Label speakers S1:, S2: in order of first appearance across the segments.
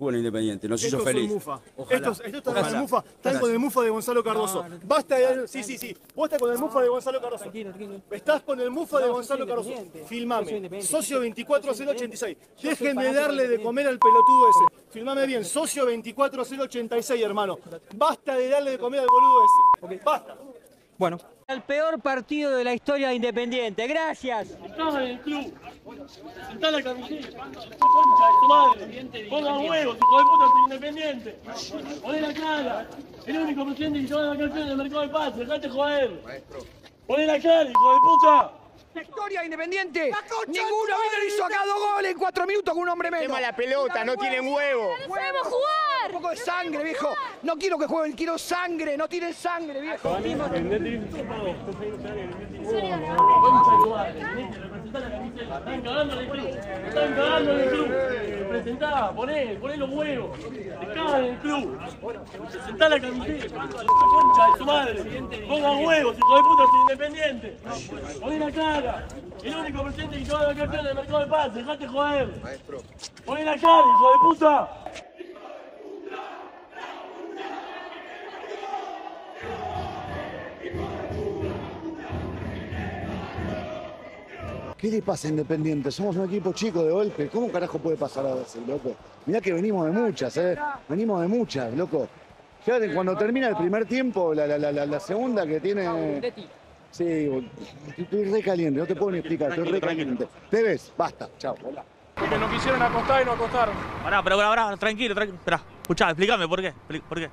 S1: Fútbol Independiente, nos hizo feliz. Esto, está con el Mufa, están con el Mufa de Gonzalo Cardoso. Basta de... Sí, sí, sí. Vos estás con el Mufa de Gonzalo Cardoso. Estás con el Mufa de Gonzalo Cardoso. Filmame. Socio 24086. Dejen de darle de comer al pelotudo ese. Filmame bien. Socio 24086, hermano. Basta de darle de comer al boludo ese. Basta. Bueno. El peor partido de la historia de Independiente. Gracias. Estás en el club. Está la camiseta. Concha de tu madre. Ponga huevos, hijo de puta, Independiente. Poné la cara. El único presidente que lleva la canción del mercado de paz. Dejate joder. Poné la cara, hijo de puta. La historia independiente. Ninguno vino hizo acá gol en cuatro minutos con un hombre menos. Tema la pelota, no tienen huevo. No sabemos jugar. Un poco de sangre, viejo. No quiero que jueguen, quiero sangre. No tienen sangre, viejo. Están cagando en el club. Presentá, poné, poné los huevos. Descaga cagan en el club. Presentá la camiseta, la concha de su madre. Ponga huevos, hijo de puta, soy independiente. Poné la cara. El único presidente que todo la a campeón del mercado de paz, dejate joder. Maestro. Poné la cara, hijo de puta. ¿Qué le pasa Independiente? Somos un equipo chico de golpe. ¿Cómo carajo puede pasar a veces, loco? Mirá que venimos de muchas, ¿eh? Venimos de muchas, loco. Fíjate, cuando termina el primer tiempo, la, la, la, la segunda que tiene... Sí, estoy caliente, no te puedo ni explicar, estoy caliente. Te ves, basta, chao. Que nos quisieron acostar y nos acostaron. Pará, pero pará, tranquilo, tranquilo. Espera, escuchá, explícame por qué, por qué.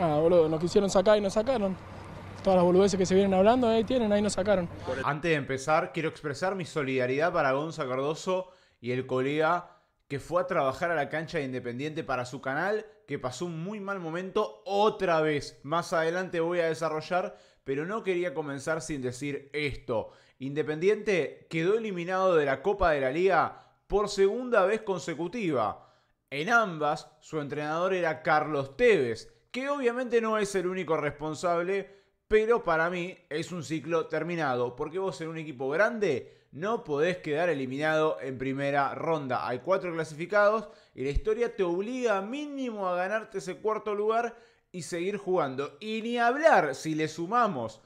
S1: Ah, boludo, nos quisieron sacar y nos sacaron. Todas las boludeces que se vienen hablando, ahí tienen, ahí nos sacaron. Antes de empezar, quiero expresar mi solidaridad para Gonza Cardoso y el colega que fue a trabajar a la cancha de Independiente para su canal, que pasó un muy mal momento otra vez. Más adelante voy a desarrollar pero no quería comenzar sin decir esto. Independiente quedó eliminado de la Copa de la Liga por segunda vez consecutiva. En ambas, su entrenador era Carlos Tevez, que obviamente no es el único responsable, pero para mí es un ciclo terminado, porque vos en un equipo grande no podés quedar eliminado en primera ronda. Hay cuatro clasificados y la historia te obliga mínimo a ganarte ese cuarto lugar y seguir jugando. Y ni hablar si le sumamos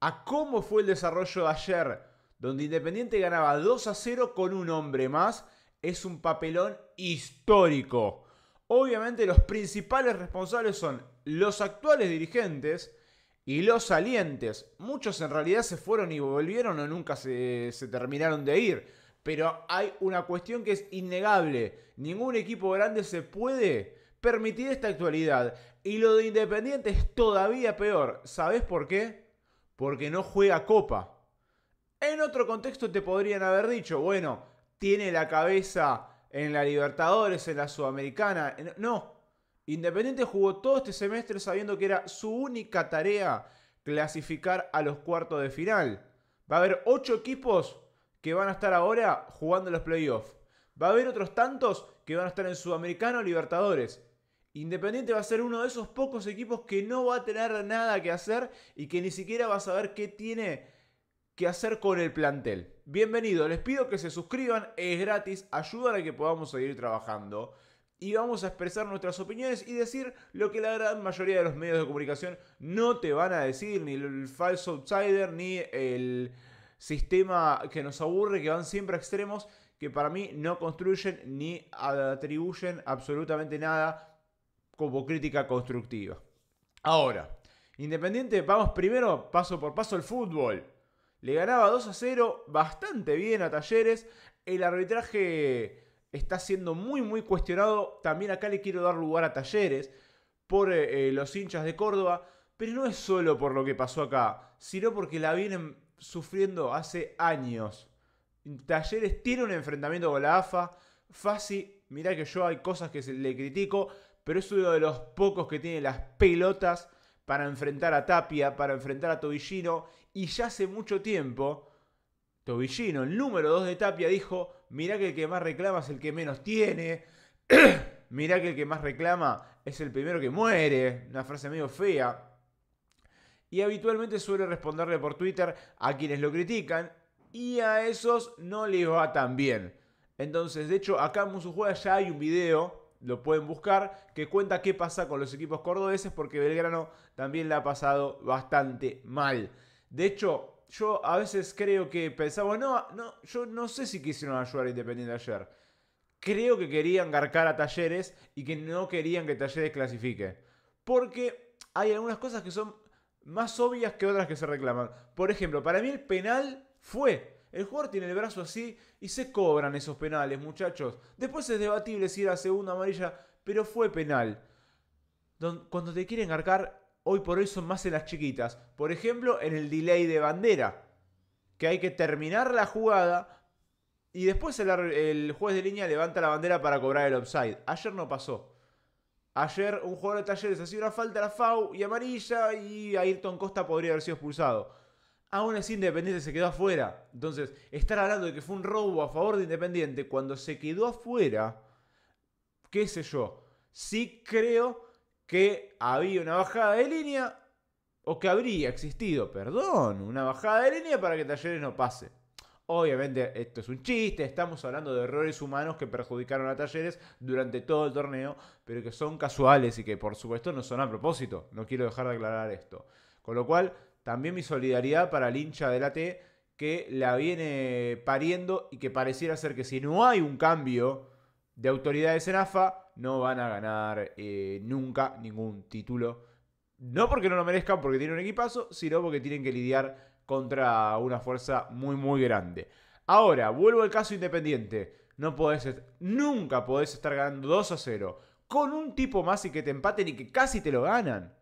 S1: a cómo fue el desarrollo de ayer, donde Independiente ganaba 2 a 0 con un hombre más, es un papelón histórico. Obviamente los principales responsables son los actuales dirigentes y los salientes. Muchos en realidad se fueron y volvieron o nunca se, se terminaron de ir. Pero hay una cuestión que es innegable. Ningún equipo grande se puede permitir esta actualidad. Y lo de Independiente es todavía peor. ¿Sabes por qué? Porque no juega copa. En otro contexto te podrían haber dicho, bueno, tiene la cabeza en la Libertadores, en la Sudamericana. No, Independiente jugó todo este semestre sabiendo que era su única tarea clasificar a los cuartos de final. Va a haber ocho equipos que van a estar ahora jugando los playoffs. Va a haber otros tantos que van a estar en Sudamericano Libertadores. Independiente va a ser uno de esos pocos equipos que no va a tener nada que hacer y que ni siquiera va a saber qué tiene que hacer con el plantel. Bienvenido, les pido que se suscriban, es gratis, ayudan a que podamos seguir trabajando y vamos a expresar nuestras opiniones y decir lo que la gran mayoría de los medios de comunicación no te van a decir, ni el falso outsider, ni el sistema que nos aburre, que van siempre a extremos, que para mí no construyen ni atribuyen absolutamente nada como crítica constructiva. Ahora, Independiente, vamos primero paso por paso el fútbol. Le ganaba 2 a 0, bastante bien a Talleres. El arbitraje está siendo muy, muy cuestionado. También acá le quiero dar lugar a Talleres por eh, eh, los hinchas de Córdoba. Pero no es solo por lo que pasó acá, sino porque la vienen sufriendo hace años. Talleres tiene un enfrentamiento con la AFA. Fácil, mirá que yo hay cosas que le critico, pero es uno de los pocos que tiene las pelotas para enfrentar a Tapia, para enfrentar a Tobillino. Y ya hace mucho tiempo, Tobillino, el número 2 de Tapia, dijo, mirá que el que más reclama es el que menos tiene. mirá que el que más reclama es el primero que muere. Una frase medio fea. Y habitualmente suele responderle por Twitter a quienes lo critican y a esos no les va tan bien. Entonces, de hecho, acá en Musujua ya hay un video lo pueden buscar, que cuenta qué pasa con los equipos cordobeses, porque Belgrano también le ha pasado bastante mal. De hecho, yo a veces creo que pensamos, no, no yo no sé si quisieron ayudar a Independiente ayer. Creo que querían garcar a Talleres y que no querían que Talleres clasifique. Porque hay algunas cosas que son más obvias que otras que se reclaman. Por ejemplo, para mí el penal fue. El jugador tiene el brazo así y se cobran esos penales, muchachos. Después es debatible si era segunda amarilla, pero fue penal. Cuando te quieren arcar, hoy por hoy son más en las chiquitas. Por ejemplo, en el delay de bandera. Que hay que terminar la jugada y después el, juez de línea levanta la bandera para cobrar el offside. Ayer no pasó. Ayer un jugador de talleres hacía una falta a la FAU y amarilla y Ayrton Costa podría haber sido expulsado aún así Independiente se quedó afuera. Entonces, estar hablando de que fue un robo a favor de Independiente cuando se quedó afuera, qué sé yo, sí creo que había una bajada de línea o que habría existido, perdón, una bajada de línea para que Talleres no pase. Obviamente esto es un chiste, estamos hablando de errores humanos que perjudicaron a Talleres durante todo el torneo, pero que son casuales y que por supuesto no son a propósito, no quiero dejar de aclarar esto. Con lo cual, también mi solidaridad para el hincha del T que la viene pariendo y que pareciera ser que si no hay un cambio de autoridades en AFA, no van a ganar eh, nunca ningún título. No porque no lo merezcan, porque tienen un equipazo, sino porque tienen que lidiar contra una fuerza muy, muy grande. Ahora, vuelvo al caso independiente. No podés, nunca podés estar ganando 2 a 0 con un tipo más y que te empaten y que casi te lo ganan.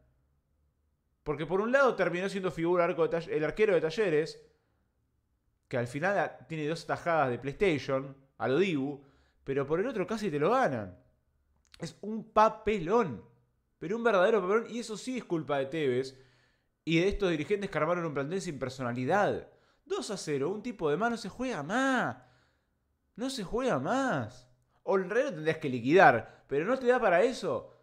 S1: Porque por un lado terminó siendo figura el arquero de Talleres, que al final tiene dos tajadas de PlayStation, a lo Dibu, pero por el otro casi te lo ganan. Es un papelón, pero un verdadero papelón, y eso sí es culpa de Tevez y de estos dirigentes que armaron un plantel sin personalidad. 2 a 0, un tipo de mano se juega más. No se juega más. O tendrías que liquidar, pero no te da para eso.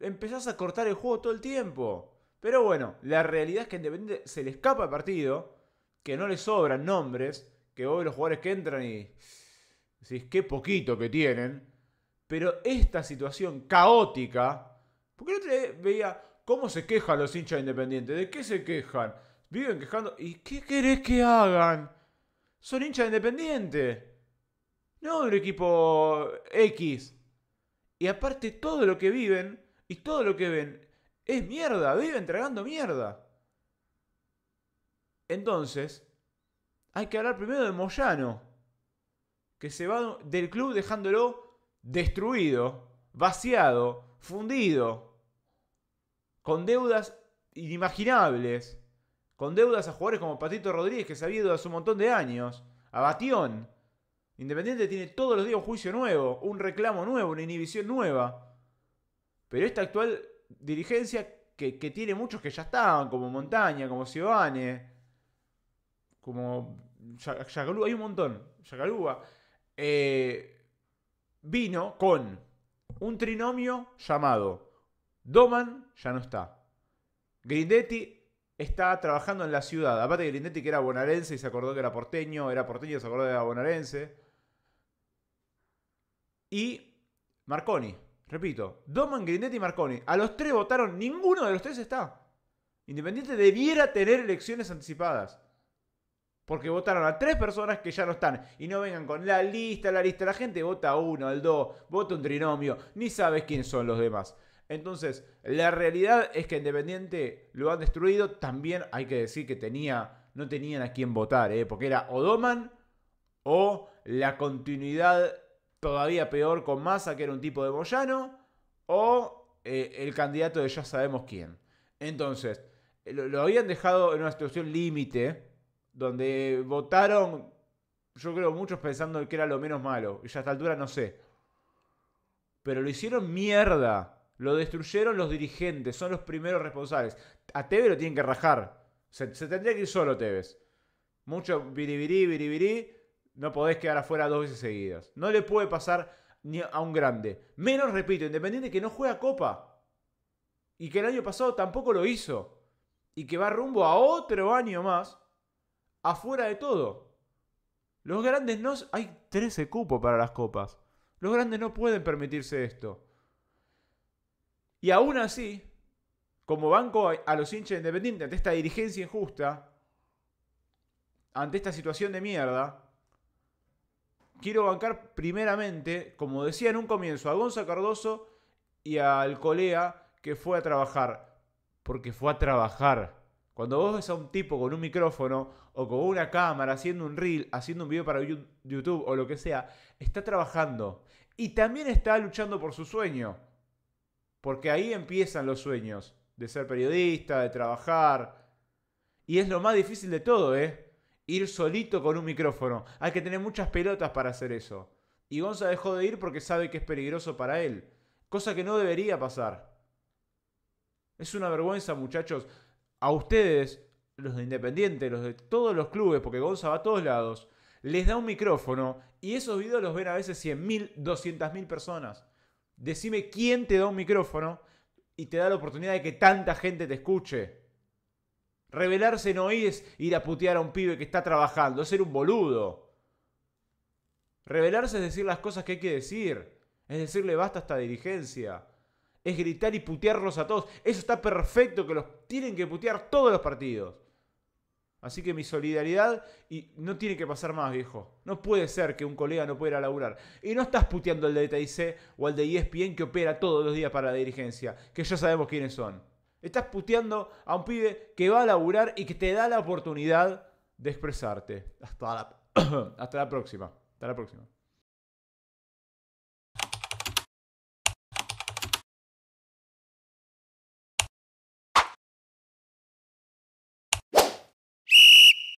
S1: Empezás a cortar el juego todo el tiempo. Pero bueno, la realidad es que Independiente se le escapa el partido, que no le sobran nombres, que hoy los jugadores que entran y decís qué poquito que tienen. Pero esta situación caótica, porque el veía cómo se quejan los hinchas independientes, de qué se quejan, viven quejando, ¿y qué querés que hagan? Son hinchas Independiente, no del equipo X. Y aparte todo lo que viven y todo lo que ven es mierda, vive entregando mierda. Entonces, hay que hablar primero de Moyano, que se va del club dejándolo destruido, vaciado, fundido, con deudas inimaginables, con deudas a jugadores como Patito Rodríguez, que se ha ido hace un montón de años, a Batión. Independiente tiene todos los días un juicio nuevo, un reclamo nuevo, una inhibición nueva. Pero esta actual dirigencia que, tiene muchos que ya estaban, como Montaña, como Ciobane, como Yacalúa, hay un montón, Yacalúa eh, vino con un trinomio llamado Doman, ya no está, Grindetti está trabajando en la ciudad, aparte de Grindetti que era bonaerense y se acordó que era porteño, era porteño y se acordó que era bonaerense, y Marconi. Repito, Doman, Grindetti y Marconi. A los tres votaron, ninguno de los tres está. Independiente debiera tener elecciones anticipadas. Porque votaron a tres personas que ya no están. Y no vengan con la lista, la lista. La gente vota uno, al dos, vota un trinomio. Ni sabes quién son los demás. Entonces, la realidad es que Independiente lo han destruido. También hay que decir que tenía, no tenían a quién votar, eh, porque era o Doman o la continuidad todavía peor con Massa, que era un tipo de Boyano o eh, el candidato de ya sabemos quién. Entonces, lo, habían dejado en una situación límite, donde votaron, yo creo, muchos pensando que era lo menos malo, y ya a esta altura no sé. Pero lo hicieron mierda, lo destruyeron los dirigentes, son los primeros responsables. A Tevez lo tienen que rajar, se, tendría que ir solo Tevez. Mucho biribiri, no podés quedar afuera dos veces seguidas. No le puede pasar ni a un grande. Menos, repito, Independiente que no juega Copa. Y que el año pasado tampoco lo hizo. Y que va rumbo a otro año más afuera de todo. Los grandes no... Hay 13 cupos para las copas. Los grandes no pueden permitirse esto. Y aún así, como banco a los hinchas Independiente ante esta dirigencia injusta, ante esta situación de mierda, quiero bancar primeramente, como decía en un comienzo, a Gonza Cardoso y al colega que fue a trabajar. Porque fue a trabajar. Cuando vos ves a un tipo con un micrófono o con una cámara haciendo un reel, haciendo un video para YouTube o lo que sea, está trabajando. Y también está luchando por su sueño. Porque ahí empiezan los sueños. De ser periodista, de trabajar. Y es lo más difícil de todo, ¿eh? ir solito con un micrófono. Hay que tener muchas pelotas para hacer eso. Y Gonza dejó de ir porque sabe que es peligroso para él. Cosa que no debería pasar. Es una vergüenza, muchachos. A ustedes, los de Independiente, los de todos los clubes, porque Gonza va a todos lados, les da un micrófono y esos videos los ven a veces 100.000, 200.000 personas. Decime quién te da un micrófono y te da la oportunidad de que tanta gente te escuche revelarse no es ir a putear a un pibe que está trabajando, es ser un boludo. revelarse es decir las cosas que hay que decir. Es decirle basta a esta dirigencia. Es gritar y putearlos a todos. Eso está perfecto que los tienen que putear todos los partidos. Así que mi solidaridad y no tiene que pasar más, viejo. No puede ser que un colega no pueda laburar. Y no estás puteando al de TIC o al de ESPN que opera todos los días para la dirigencia, que ya sabemos quiénes son. Estás puteando a un pibe que va a laburar y que te da la oportunidad de expresarte. Hasta la, hasta la próxima. Hasta la próxima.